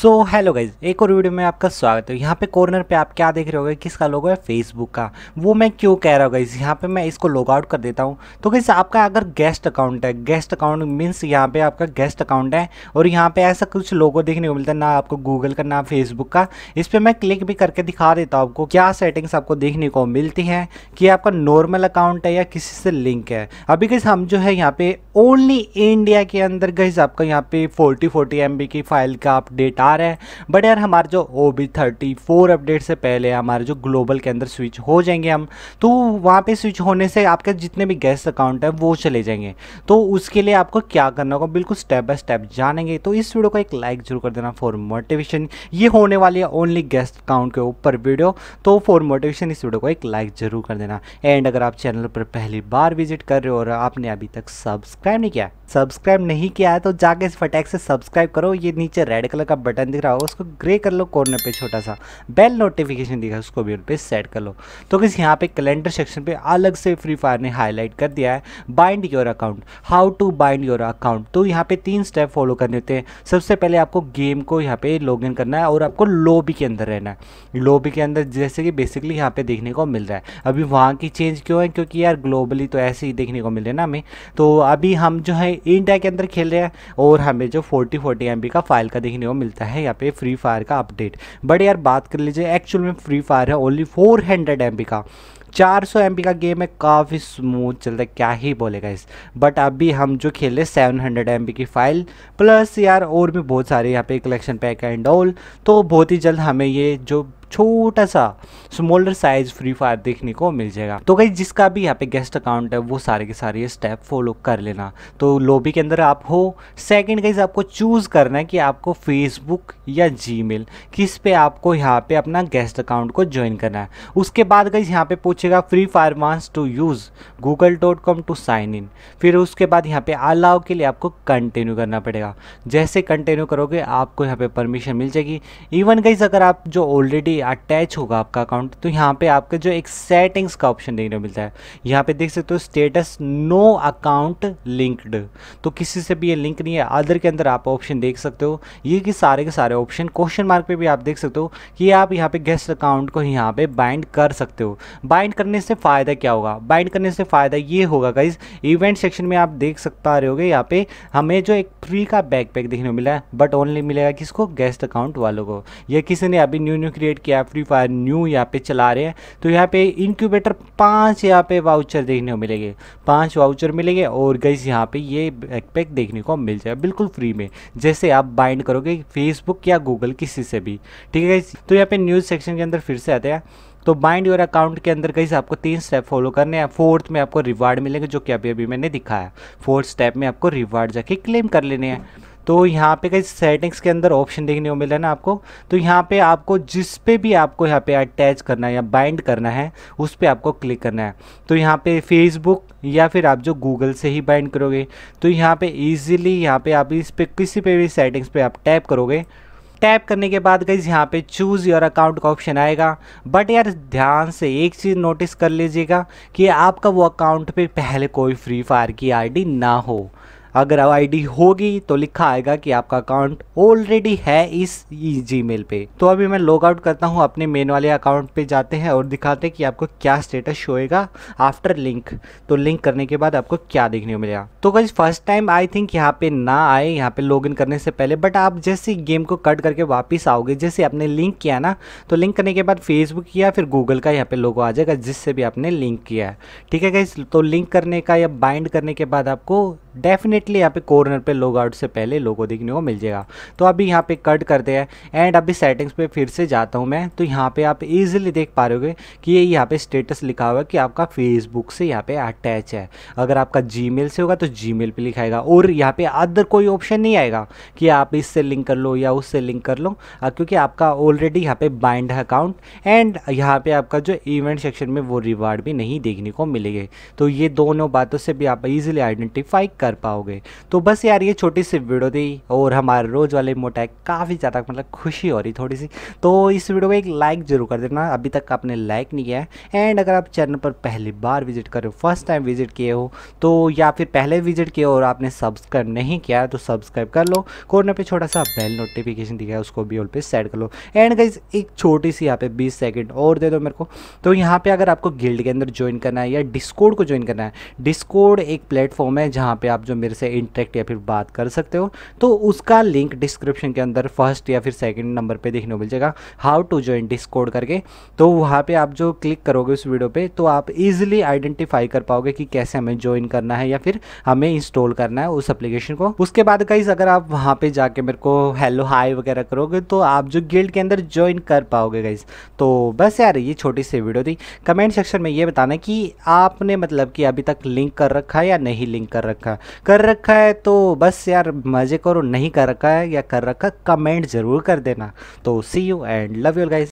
so hello guys एक और video में आपका स्वागत है यहाँ पे कॉर्नर पे आप क्या देख रहे होगे किसका लोगो है फेसबुक का वो मैं क्यों कह रहा हूँ गाइज यहाँ पे मैं इसको लॉग आउट कर देता हूँ तो गाइज आपका अगर गेस्ट अकाउंट है गेस्ट अकाउंट मीन्स यहाँ पे आपका गेस्ट अकाउंट है और यहाँ पे ऐसा कुछ लोगो देखने को मिलता है ना आपको गूगल का ना फेसबुक का इस पर मैं क्लिक भी करके दिखा देता हूँ आपको क्या सेटिंग्स आपको देखने को मिलती हैं कि आपका नॉर्मल अकाउंट है या किसी से लिंक है अभी गाइज हम जो है यहाँ पे ओनली इंडिया के अंदर गाइज आपका यहाँ पे फोर्टी फोर्टी एम की फाइल का आप डेटा रहा है बट यार हमारा जो O B thirty four update से पहले हमारे जो ग्लोबल के अंदर स्विच हो जाएंगे हम तो वहाँ पे स्विच होने से आपके जितने भी गेस्ट अकाउंट है वो चले जाएंगे तो उसके लिए आपको क्या करना होगा बिल्कुल स्टेप बाय स्टेप जानेंगे तो इस वीडियो को एक लाइक जरूर कर देना फॉर मोटिवेशन ये होने वाली है ओनली गेस्ट अकाउंट के ऊपर वीडियो तो फॉर मोटिवेशन इस वीडियो को एक लाइक जरूर कर देना एंड अगर आप चैनल पर पहली बार विजिट कर रहे हो और आपने अभी तक सब्सक्राइब नहीं किया सब्सक्राइब नहीं किया है तो जाके इस फटैक से सब्सक्राइब करो ये नीचे रेड कलर का बटन दिख रहा होगा उसको ग्रे कर लो कॉर्नर पे छोटा सा बेल नोटिफिकेशन दिखा उसको भी उन पर सेट कर लो तो किस यहाँ पे कैलेंडर सेक्शन पे अलग से फ्री फायर ने हाईलाइट कर दिया है bind your account how to bind your account तो यहाँ पे तीन स्टेप फॉलो करने होते हैं सबसे पहले आपको गेम को यहाँ पे लॉग इन करना है और आपको लोबी के अंदर रहना है लोबी के अंदर जैसे कि बेसिकली यहाँ पे देखने को मिल रहा है अभी वहाँ की चेंज क्यों है क्योंकि यार ग्लोबली तो ऐसे ही देखने को मिल रहा है ना हमें तो अभी हम जो है इंडिया के अंदर खेल रहे हैं और हमें जो फोर्टी फोर्टी एम का फाइल का देखने को मिलता है यहाँ पे फ्री फायर का अपडेट बट यार बात कर लीजिए एक्चुअल में फ्री फायर है ओनली फोर हंड्रेड का 400 एम का गेम है काफ़ी स्मूथ चल रहा है क्या ही बोलेगा इस बट अभी हम जो खेल रहे सेवन हंड्रेड की फाइल प्लस यार और भी बहुत सारे यहाँ पे कलेक्शन पैक एंड ऑल तो बहुत ही जल्द हमें ये जो छोटा सा स्मॉलर साइज फ्री फायर देखने को मिल जाएगा तो कहीं जिसका भी यहाँ पे गेस्ट अकाउंट है वो सारे के सारे स्टेप फॉलो कर लेना तो लोबी के अंदर आप हो सेकेंड कहीं आपको चूज़ करना है कि आपको फेसबुक या जी किस पे आपको यहाँ पे अपना गेस्ट अकाउंट को ज्वाइन करना है उसके बाद कहीं यहाँ पे पूछेगा Free Fire wants to use Google dot com to sign in फिर उसके बाद यहाँ पे अलाव के लिए आपको कंटिन्यू करना पड़ेगा जैसे कंटिन्यू करोगे आपको यहाँ पे परमिशन मिल जाएगी इवन कहीं अगर आप जो ऑलरेडी अटैच होगा आपका अकाउंट तो यहाँ पे आपके जो एक सेटिंग्स का ऑप्शन देखने को मिलता है यहाँ पे देख सकते हो तो स्टेटस नो अकाउंट लिंक्ड तो किसी से भी ये लिंक नहीं है अदर के अंदर आप ऑप्शन देख सकते हो ये कि सारे के सारे ऑप्शन क्वेश्चन मार्क पे भी आप देख सकते हो कि आप यहाँ पे गेस्ट अकाउंट को यहाँ पे बाइंड कर सकते हो बाइंड करने से फ़ायदा क्या होगा बाइंड करने से फ़ायदा ये होगा गाइज इवेंट सेक्शन में आप देख सकता रहोगे यहाँ पे हमें जो एक फ्री का बैकपैक देखने को मिला है बट ओनली मिलेगा किसको गेस्ट अकाउंट वालों को या किसी ने अभी न्यू न्यू क्रिएट किया क्या फ्री फायर न्यू यहाँ पे चला रहे हैं तो यहाँ पे इनक्यूबेटर पांच यहाँ पे वाउचर देखने को मिलेंगे पांच वाउचर मिलेंगे और गई यहाँ पे ये बैकपैक देखने को मिल जाएगा बिल्कुल फ्री में जैसे आप बाइंड करोगे फेसबुक या गूगल किसी से भी ठीक है तो यहाँ पे न्यूज़ सेक्शन के अंदर फिर से आते हैं तो बाइंड योर अकाउंट के अंदर कहीं आपको तीन स्टेप फॉलो करने हैं फोर्थ में आपको रिवार्ड मिलेगा जो कि अभी अभी मैंने दिखाया फोर्थ स्टेप में आपको रिवार्ड जाके क्लेम कर लेने हैं तो यहाँ पे कहीं सेटिंग्स के अंदर ऑप्शन देखने को मिल रहा है ना आपको तो यहाँ पे आपको जिस पे भी आपको यहाँ पे अटैच करना है या बाइंड करना है उस पर आपको क्लिक करना है तो यहाँ पे फेसबुक या फिर आप जो गूगल से ही बाइंड करोगे तो यहाँ पे ईजिली यहाँ पे आप इस पर किसी पे भी सेटिंग्स पे आप टैप करोगे टैप करने के बाद गई यहाँ पे चूज़ योर अकाउंट का ऑप्शन आएगा बट यार ध्यान से एक चीज़ नोटिस कर लीजिएगा कि आपका वो अकाउंट पे पहले कोई फ्री फायर की आईडी ना हो अगर आईडी होगी तो लिखा आएगा कि आपका अकाउंट ऑलरेडी है इस जी मेल पे तो अभी मैं लॉग आउट करता हूँ अपने मेन वाले अकाउंट पे जाते हैं और दिखाते हैं कि आपको क्या स्टेटस शोएगा आफ्टर लिंक तो लिंक करने के बाद आपको क्या देखने को मिलेगा तो guys first time I think यहाँ पे ना आए यहाँ पे लॉग करने से पहले बट आप जैसे गेम को कट करके वापस आओगे जैसे आपने लिंक किया ना तो लिंक करने के बाद फेसबुक या फिर गूगल का यहाँ पे लोगो आ जाएगा जिससे भी आपने लिंक किया है ठीक है कहीं तो लिंक करने का या बाइंड करने के बाद आपको डेफिनेटली यहाँ पे कॉर्नर पे लोग आउट से पहले लोगों देखने को मिल जाएगा तो अभी यहाँ पे कट करते हैं एंड अभी सेटिंग्स पे फिर से जाता हूँ मैं तो यहाँ पे आप इजीली देख पा रहे हो कि ये यहाँ पे स्टेटस लिखा हुआ है कि आपका फेसबुक से यहाँ पे अटैच है अगर आपका जी से होगा तो जी पे लिखाएगा और यहाँ पे अदर कोई ऑप्शन नहीं आएगा कि आप इससे लिंक कर लो या उससे लिंक कर लो क्योंकि आपका ऑलरेडी यहाँ पे बाइंड अकाउंट एंड यहाँ पे आपका जो इवेंट सेक्शन में वो रिवार्ड भी नहीं देखने को मिलेगी तो ये दोनों बातों से भी आप इजिली आइडेंटिफाई कर कर पाओगे तो बस यार ये छोटी सी वीडियो थी और हमारे रोज़ वाले मोटैक काफ़ी ज़्यादा मतलब खुशी हो रही थोड़ी सी तो इस वीडियो को एक लाइक ज़रूर कर देना अभी तक आपने लाइक नहीं किया है एंड अगर आप चैनल पर पहली बार विजिट कर फर्स्ट टाइम विजिट किए हो तो या फिर पहले विजिट किए और आपने सब्सक्राइब नहीं किया तो सब्सक्राइब कर लो कॉर्नर पर छोटा सा बेल नोटिफिकेशन दिखा है उसको भी ऑल पर सेट कर लो एंड गई एक छोटी सी यहाँ पे 20 सेकंड और दे दो मेरे को तो यहाँ पे अगर आपको गिल्ड के अंदर ज्वाइन करना है या डिस्कोड को ज्वाइन करना है डिस्कोड एक प्लेटफॉर्म है जहाँ पे आप जो मेरे से इंटरेक्ट या फिर बात कर सकते हो तो उसका लिंक डिस्क्रिप्शन के अंदर फर्स्ट या फिर सेकेंड नंबर पर देखने को मिल जाएगा हाउ टू ज्वाइन डिस्कोड करके तो वहाँ पर आप जो क्लिक करोगे उस वीडियो पर तो आप ईजिली आइडेंटिफाई कर पाओगे कि कैसे हमें ज्वाइन करना है या फिर हमें इंस्टॉल करना है उस एप्लीकेशन को उसके बाद गाइज अगर आप वहाँ पर जाके मेरे को हेलो हाई वगैरह करोगे तो आप जो गिल्ड के अंदर ज्वाइन कर पाओगे गाइज तो बस यार ये छोटी सी वीडियो थी कमेंट सेक्शन में ये बताना कि आपने मतलब कि अभी तक लिंक कर रखा है या नहीं लिंक कर रखा कर रखा है तो बस यार मज़े करो नहीं कर रखा है या कर रखा कमेंट ज़रूर कर देना तो see you and love you guys